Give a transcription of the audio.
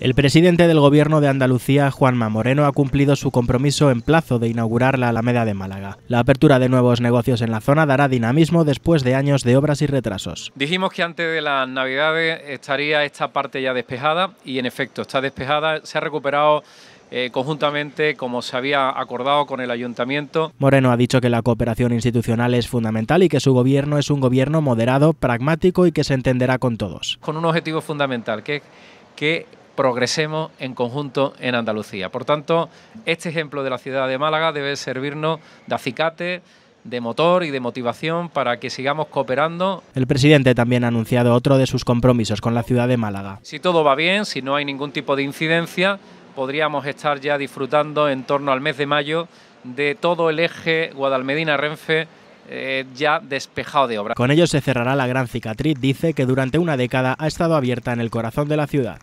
El presidente del Gobierno de Andalucía, Juanma Moreno, ha cumplido su compromiso en plazo de inaugurar la Alameda de Málaga. La apertura de nuevos negocios en la zona dará dinamismo después de años de obras y retrasos. Dijimos que antes de las Navidades estaría esta parte ya despejada y en efecto está despejada, se ha recuperado eh, conjuntamente como se había acordado con el ayuntamiento. Moreno ha dicho que la cooperación institucional es fundamental y que su gobierno es un gobierno moderado, pragmático y que se entenderá con todos. Con un objetivo fundamental, que que progresemos en conjunto en Andalucía. Por tanto, este ejemplo de la ciudad de Málaga debe servirnos de acicate de motor y de motivación para que sigamos cooperando. El presidente también ha anunciado otro de sus compromisos con la ciudad de Málaga. Si todo va bien, si no hay ningún tipo de incidencia, podríamos estar ya disfrutando en torno al mes de mayo de todo el eje Guadalmedina-Renfe eh, ya despejado de obra. Con ello se cerrará la gran cicatriz, dice, que durante una década ha estado abierta en el corazón de la ciudad.